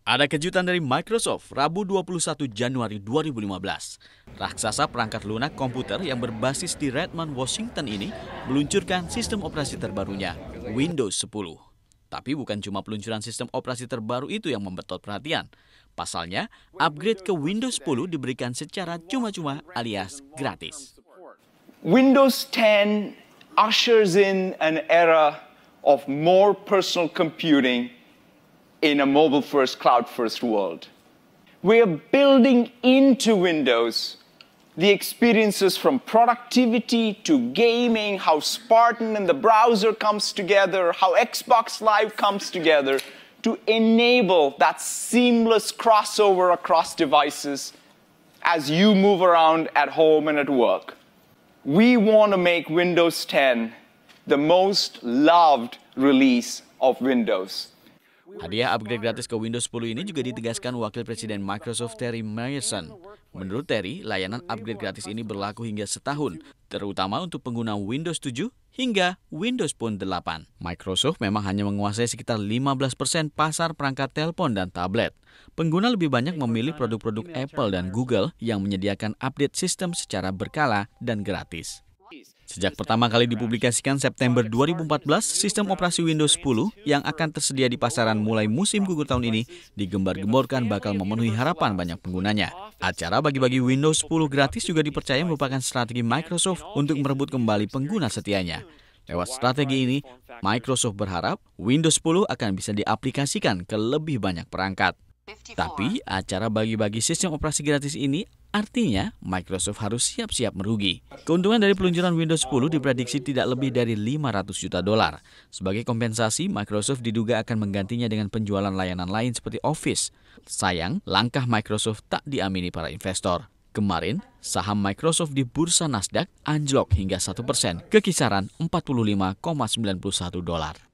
Ada kejutan dari Microsoft Rabu 21 Januari 2015. Raksasa perangkat lunak komputer yang berbasis di Redmond, Washington ini meluncurkan sistem operasi terbarunya, Windows 10. Tapi bukan cuma peluncuran sistem operasi terbaru itu yang membetot perhatian. Pasalnya, upgrade ke Windows 10 diberikan secara cuma-cuma alias gratis. Windows 10 ushers in an era of more personal computing in a mobile first, cloud first world. We are building into Windows the experiences from productivity to gaming, how Spartan and the browser comes together, how Xbox Live comes together to enable that seamless crossover across devices as you move around at home and at work. We want to make Windows 10 the most loved release of Windows. Hadiah upgrade gratis ke Windows 10 ini juga ditegaskan Wakil Presiden Microsoft Terry Myerson. Menurut Terry, layanan upgrade gratis ini berlaku hingga setahun, terutama untuk pengguna Windows 7 hingga Windows Phone 8. Microsoft memang hanya menguasai sekitar 15% pasar perangkat telepon dan tablet. Pengguna lebih banyak memilih produk-produk Apple dan Google yang menyediakan update sistem secara berkala dan gratis. Sejak pertama kali dipublikasikan September 2014, sistem operasi Windows 10 yang akan tersedia di pasaran mulai musim gugur tahun ini digembar-gemborkan bakal memenuhi harapan banyak penggunanya. Acara bagi-bagi Windows 10 gratis juga dipercaya merupakan strategi Microsoft untuk merebut kembali pengguna setianya. Lewat strategi ini, Microsoft berharap Windows 10 akan bisa diaplikasikan ke lebih banyak perangkat. Tapi acara bagi-bagi sistem operasi gratis ini Artinya, Microsoft harus siap-siap merugi. Keuntungan dari peluncuran Windows 10 diprediksi tidak lebih dari 500 juta dolar. Sebagai kompensasi, Microsoft diduga akan menggantinya dengan penjualan layanan lain seperti Office. Sayang, langkah Microsoft tak diamini para investor. Kemarin, saham Microsoft di bursa Nasdaq anjlok hingga 1% ke kisaran 45,91 dolar.